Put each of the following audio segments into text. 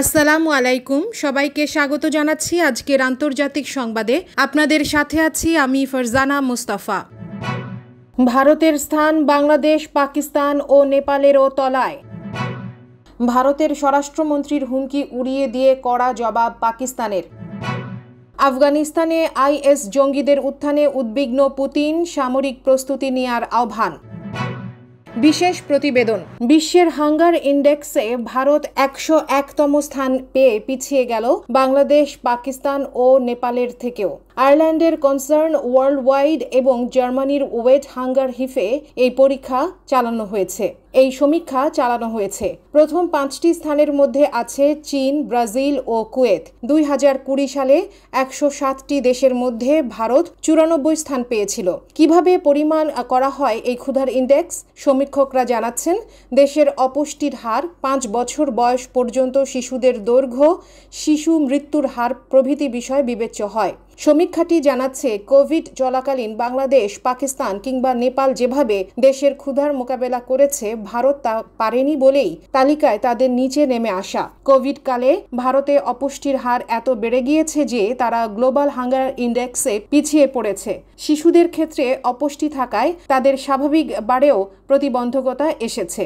আসসালামু আলাইকুম সবাইকে স্বাগত জানাচ্ছি আজকের আন্তর্জাতিক সংবাদে আপনাদের সাথে আছি আমি ফরজানা মুস্তাফা ভারতের স্থান বাংলাদেশ পাকিস্তান ও নেপালেরও তলায় ভারতের স্বরাষ্ট্রমন্ত্রীর হুমকি উড়িয়ে দিয়ে কড়া জবাব পাকিস্তানের আফগানিস্তানে আইএস জঙ্গিদের উত্থানে উদ্বিগ্ন পুতিন সামরিক প্রস্তুতি নেয়ার আহ্বান বিশেষ প্রতিবেদন বিশ্বের হাঙ্গার ইন্ডেক্সে ভারত একশো একতম স্থান পেয়ে পিছিয়ে গেল বাংলাদেশ পাকিস্তান ও নেপালের থেকেও আয়ারল্যান্ডের কনসার্ন ওয়ার্ল্ড ওয়াইড এবং জার্মানির ওয়েট হাঙ্গার হিফে এই পরীক্ষা চালানো হয়েছে এই সমীক্ষা চালানো হয়েছে প্রথম পাঁচটি স্থানের মধ্যে আছে চীন ব্রাজিল ও কুয়েত দুই হাজার কুড়ি সালে একশো সাতটি দেশের মধ্যে ভারত চুরানব্বই স্থান পেয়েছিল কিভাবে পরিমাণ করা হয় এই ক্ষুধার ইন্ডেক্স সমীক্ষকরা জানাচ্ছেন দেশের অপুষ্টির হার পাঁচ বছর বয়স পর্যন্ত শিশুদের দৈর্ঘ্য শিশু মৃত্যুর হার প্রভৃতি বিষয় বিবেচ্য হয় সমীক্ষাটি জানাচ্ছে কোভিড চলাকালীন বাংলাদেশ পাকিস্তান কিংবা নেপাল যেভাবে দেশের ক্ষুধার মোকাবেলা করেছে ভারত তা পারেনি বলেই তালিকায় তাদের নিচে নেমে আসা কোভিড কালে ভারতে অপুষ্টির হার এত বেড়ে গিয়েছে যে তারা গ্লোবাল হাঙ্গার ইন্ডেক্সে পিছিয়ে পড়েছে শিশুদের ক্ষেত্রে অপুষ্টি থাকায় তাদের স্বাভাবিক বাড়েও প্রতিবন্ধকতা এসেছে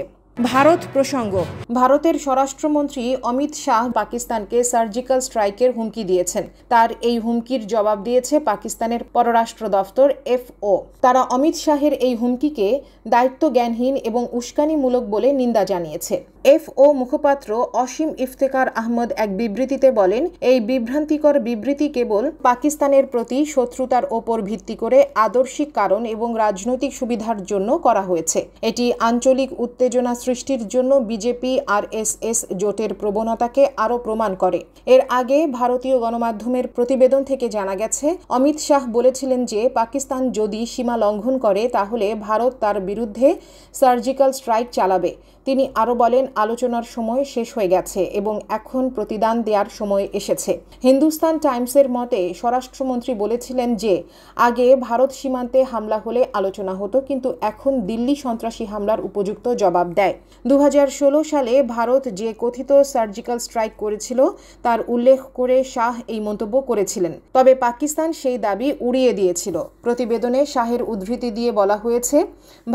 ভারত প্রসঙ্গ ভারতের স্বরাষ্ট্রমন্ত্রী অমিত শাহ পাকিস্তানকে সার্জিক্যাল স্ট্রাইকের হুমকি দিয়েছেন তার এই হুমকির জবাব দিয়েছে পাকিস্তানের পররাষ্ট্র দফতর এফও তারা অমিত শাহের এই হুমকিকে দায়িত্ব জ্ঞানহীন এবং উস্কানিমূলক বলে নিন্দা জানিয়েছে এফও মুখপাত্র অসীম ইফতেকার আহমদ এক বিবৃতিতে বলেন এই বিভ্রান্তিকর বিবৃতি কেবল পাকিস্তানের প্রতি শত্রুতার ওপর ভিত্তি করে আদর্শিক কারণ এবং রাজনৈতিক সুবিধার জন্য করা হয়েছে এটি আঞ্চলিক উত্তেজনা সৃষ্টির জন্য বিজেপি আর এস জোটের প্রবণতাকে আরও প্রমাণ করে এর আগে ভারতীয় গণমাধ্যমের প্রতিবেদন থেকে জানা গেছে অমিত শাহ বলেছিলেন যে পাকিস্তান যদি সীমা লঙ্ঘন করে তাহলে ভারত তার বিরুদ্ধে সার্জিক্যাল স্ট্রাইক চালাবে তিনি আরও বলেন আলোচনার সময় শেষ হয়ে গেছে এবং এখন প্রতিদান দেওয়ার সময় এসেছে হিন্দুস্তান টাইমসের মতে স্বরাষ্ট্রমন্ত্রী বলেছিলেন যে আগে ভারত সীমান্তে হামলা হলে আলোচনা হতো কিন্তু এখন দিল্লি সন্ত্রাসী হামলার উপযুক্ত জবাব দেয় দু সালে ভারত যে কথিত সার্জিক্যাল স্ট্রাইক করেছিল তার উল্লেখ করে শাহ এই মন্তব্য করেছিলেন তবে পাকিস্তান সেই দাবি উড়িয়ে দিয়েছিল প্রতিবেদনে শাহের উদ্ধৃতি দিয়ে বলা হয়েছে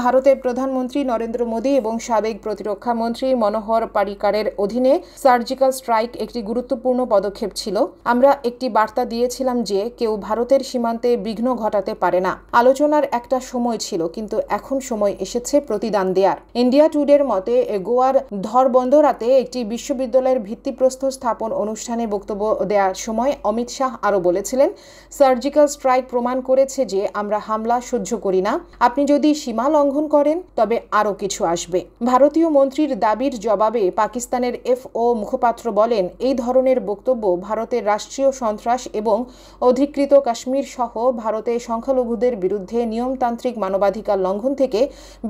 ভারতের প্রধানমন্ত্রী নরেন্দ্র মোদী এবং সাবেক প্রতিরক্ষা মন্ত্রী মনোহর পারিকারের অধীনে সার্জিক্যাল স্ট্রাইক একটি গুরুত্বপূর্ণ পদক্ষেপ ছিল আমরা একটি বার্তা দিয়েছিলাম যে কেউ ভারতের সীমান্তে বিঘ্ন ঘটাতে পারে না আলোচনার একটা সময় ছিল কিন্তু এখন সময় এসেছে প্রতিদান দেয়ার ইন্ডিয়া টুডের মতে গোয়ার ধরবন্দরাতে একটি বিশ্ববিদ্যালয়ের ভিত্তিপ্রস্থ স্থাপন অনুষ্ঠানে বক্তব্য দেওয়ার সময় অমিত শাহ আরও বলেছিলেন সার্জিক্যাল স্ট্রাইক প্রমাণ করেছে যে আমরা হামলা সহ্য করি না আপনি যদি সীমা লঙ্ঘন করেন তবে আরও কিছু আসবে ভারতীয় মন্ত্রীর দাবির এর জবাবে পাকিস্তানের এফও মুখপাত্র বলেন এই ধরনের বক্তব্য ভারতের রাষ্ট্রীয় সন্ত্রাস এবং অধিকৃত কাশ্মীর সহ ভারতে সংখ্যালঘুদের বিরুদ্ধে নিয়মতান্ত্রিক মানবাধিকার লঙ্ঘন থেকে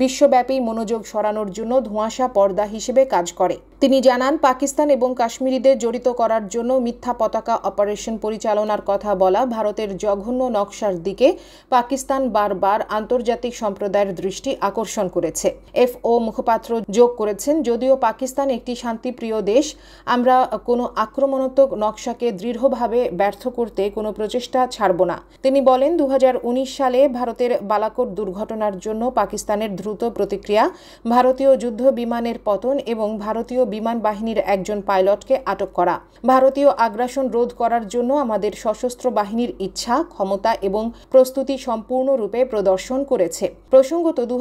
বিশ্বব্যাপী মনোযোগ সরানোর জন্য ধোঁয়াশা পর্দা হিসেবে কাজ করে তিনি জানান পাকিস্তান এবং কাশ্মীরিদের জড়িত করার জন্য মিথ্যা পতাকা অপারেশন পরিচালনার কথা বলা ভারতের জঘন্য নকশার দিকে পাকিস্তান বারবার আন্তর্জাতিক সম্প্রদায়ের দৃষ্টি আকর্ষণ করেছে এফ ও মুখপাত্র যোগ করেছেন যদিও পাকিস্তান একটি শান্তিপ্রিয় দেশ আমরা কোনো আক্রমণাত্মক নকশাকে দৃঢ়ভাবে ব্যর্থ করতে কোনো প্রচেষ্টা ছাড়ব না তিনি বলেন দু সালে ভারতের বালাকোট দুর্ঘটনার জন্য পাকিস্তানের দ্রুত প্রতিক্রিয়া ভারতীয় যুদ্ধ বিমানের পতন এবং ভারতীয় ভারতীয় বিমান বাহিনীর একজন পাইলটকে আটক করা ভারতীয় আগ্রাসন রোধ করার জন্য আমাদের সশস্ত্র বাহিনীর ইচ্ছা ক্ষমতা এবং প্রস্তুতি সম্পূর্ণরূপে প্রদর্শন করেছে প্রসঙ্গত দু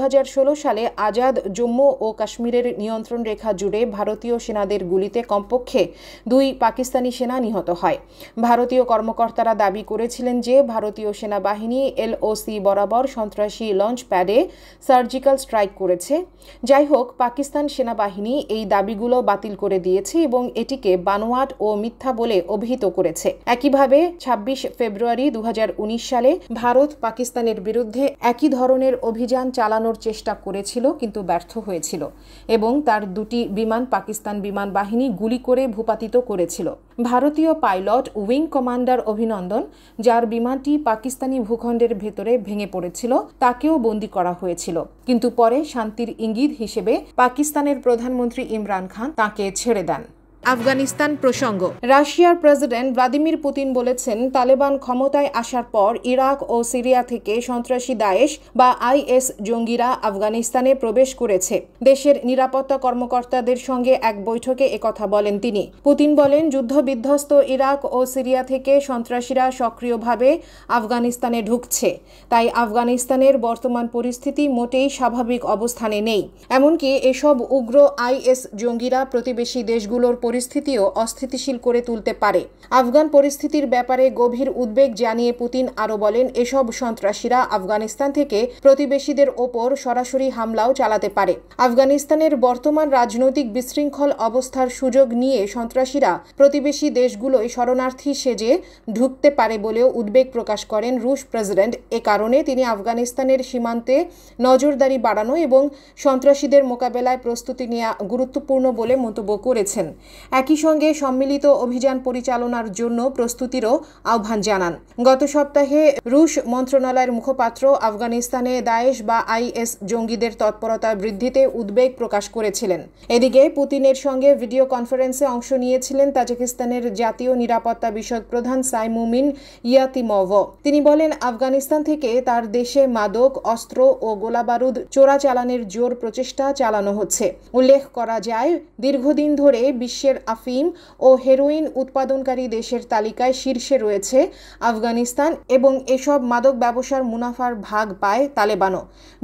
সালে আজাদ জম্মু ও কাশ্মীরের নিয়ন্ত্রণ রেখা জুড়ে ভারতীয় সেনাদের গুলিতে কমপক্ষে দুই পাকিস্তানি সেনা নিহত হয় ভারতীয় কর্মকর্তারা দাবি করেছিলেন যে ভারতীয় সেনাবাহিনী এলওসি বরাবর সন্ত্রাসী লঞ্চ প্যাডে সার্জিক্যাল স্ট্রাইক করেছে যাই হোক পাকিস্তান সেনাবাহিনী এই দাবিগুলো মামলাগুলো বাতিল করে দিয়েছে এবং এটিকে বানোয়াট ও মিথ্যা বলে অভিহিত করেছে একইভাবে ২৬ ফেব্রুয়ারি দু সালে ভারত পাকিস্তানের বিরুদ্ধে একই ধরনের অভিযান চালানোর চেষ্টা করেছিল কিন্তু ব্যর্থ হয়েছিল এবং তার দুটি বিমান পাকিস্তান বিমান বাহিনী গুলি করে ভূপাতিত করেছিল ভারতীয় পাইলট উইং কমান্ডার অভিনন্দন যার বিমানটি পাকিস্তানি ভূখণ্ডের ভেতরে ভেঙে পড়েছিল তাকেও বন্দী করা হয়েছিল কিন্তু পরে শান্তির ইঙ্গিত হিসেবে পাকিস্তানের প্রধানমন্ত্রী ইমরান খান তাকে ছেড়ে দেন আফগানিস্তান প্রসঙ্গ রাশিয়ার প্রেসিডেন্ট ভ্লাদিমির পুতিন বলেছেন তালেবান ক্ষমতায় আসার পর ইরাক ও সিরিয়া থেকে সন্ত্রাসী দায়েশ বা আইএস জঙ্গিরা আফগানিস্তানে প্রবেশ করেছে দেশের নিরাপত্তা কর্মকর্তাদের সঙ্গে এক বৈঠকে একথা বলেন তিনি পুতিন বলেন যুদ্ধবিধ্বস্ত ইরাক ও সিরিয়া থেকে সন্ত্রাসীরা সক্রিয়ভাবে আফগানিস্তানে ঢুকছে তাই আফগানিস্তানের বর্তমান পরিস্থিতি মোটেই স্বাভাবিক অবস্থানে নেই এমনকি এসব উগ্র আইএস জঙ্গিরা প্রতিবেশী দেশগুলোর পরিস্থিতিও অস্থিতিশীল করে তুলতে পারে আফগান পরিস্থিতির ব্যাপারে গভীর উদ্বেগ জানিয়ে পুতিন আরও বলেন এসব সন্ত্রাসীরা আফগানিস্তান থেকে প্রতিবেশীদের ওপর সরাসরি হামলাও চালাতে পারে আফগানিস্তানের বর্তমান রাজনৈতিক বিশৃঙ্খল অবস্থার সুযোগ নিয়ে সন্ত্রাসীরা প্রতিবেশী দেশগুলোয় শরণার্থী সেজে ঢুকতে পারে বলেও উদ্বেগ প্রকাশ করেন রুশ প্রেসিডেন্ট এ কারণে তিনি আফগানিস্তানের সীমান্তে নজরদারি বাড়ানো এবং সন্ত্রাসীদের মোকাবেলায় প্রস্তুতি নেওয়া গুরুত্বপূর্ণ বলে মন্তব্য করেছেন একই সঙ্গে সম্মিলিত অভিযান পরিচালনার জন্য প্রস্তুতিরও আহ্বান জানান গত সপ্তাহে রুশ মন্ত্রণালয়ের মুখপাত্র আফগানিস্তানে দায়েশ বা আইএস জঙ্গিদের তৎপরতা বৃদ্ধিতে উদ্বেগ প্রকাশ করেছিলেন এদিকে পুতিনের সঙ্গে ভিডিও কনফারেন্সে অংশ নিয়েছিলেন তাজিকিস্তানের জাতীয় নিরাপত্তা বিষয়ক প্রধান সাইমুমিন ইয়াতিমভ তিনি বলেন আফগানিস্তান থেকে তার দেশে মাদক অস্ত্র ও গোলাবারুদ চোরাচালানের জোর প্রচেষ্টা চালানো হচ্ছে উল্লেখ করা যায় দীর্ঘদিন ধরে বিশ্বে বিশ্বের আফিম ও হেরোইন উৎপাদনকারী দেশের তালিকায় শীর্ষে রয়েছে আফগানিস্তান এবং এসব মাদক ব্যবসার মুনাফার ভাগ পায় তালেবানও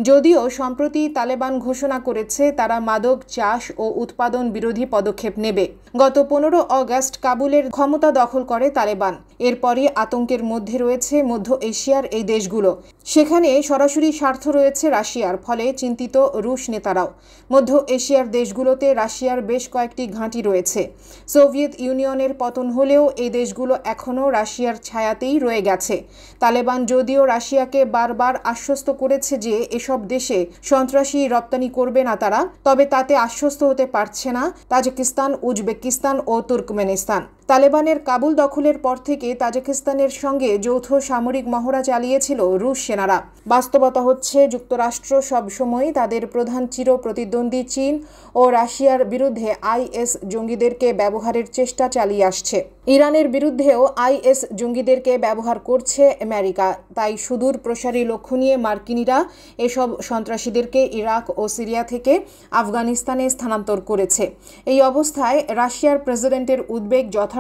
যদিও সম্প্রতি তালেবান ঘোষণা করেছে তারা মাদক চাষ ও উৎপাদন বিরোধী পদক্ষেপ নেবে গত পনেরো অগস্ট কাবুলের ক্ষমতা দখল করে তালেবান এরপরই আতঙ্কের মধ্যে রয়েছে মধ্য এশিয়ার এই দেশগুলো সেখানে সরাসরি স্বার্থ রয়েছে রাশিয়ার ফলে চিন্তিত রুশ নেতারাও মধ্য এশিয়ার দেশগুলোতে রাশিয়ার বেশ কয়েকটি ঘাঁটি রয়েছে রয়েছে সোভিয়েত ইউনিয়নের পতন হলেও এই দেশগুলো এখনও রাশিয়ার ছায়াতেই রয়ে গেছে তালেবান যদিও রাশিয়াকে বারবার আশ্বস্ত করেছে যে এসব দেশে সন্ত্রাসী রপ্তানি করবে না তারা তবে তাতে আশ্বস্ত হতে পারছে না তাজিকিস্তান উজবেকিস্তান ও তুর্কমেনিস্তান তালেবানের কাবুল দখলের পর থেকে তাজিকিস্তানের সঙ্গে যৌথ সামরিক মহড়া চালিয়েছিল রুশ সেনারা বাস্তবতা হচ্ছে যুক্তরাষ্ট্র সবসময় তাদের প্রধান চির প্রতিদ্বন্দ্বী চীন ও রাশিয়ার বিরুদ্ধে আইএস জঙ্গিদেরকে ব্যবহারের চেষ্টা চালিয়ে আসছে ইরানের বিরুদ্ধেও আইএস জঙ্গিদেরকে ব্যবহার করছে আমেরিকা তাই সুদূর প্রসারী লক্ষ্য নিয়ে মার্কিনিরা এসব সন্ত্রাসীদেরকে ইরাক ও সিরিয়া থেকে আফগানিস্তানে স্থানান্তর করেছে এই অবস্থায় রাশিয়ার প্রেসিডেন্টের উদ্বেগ যথা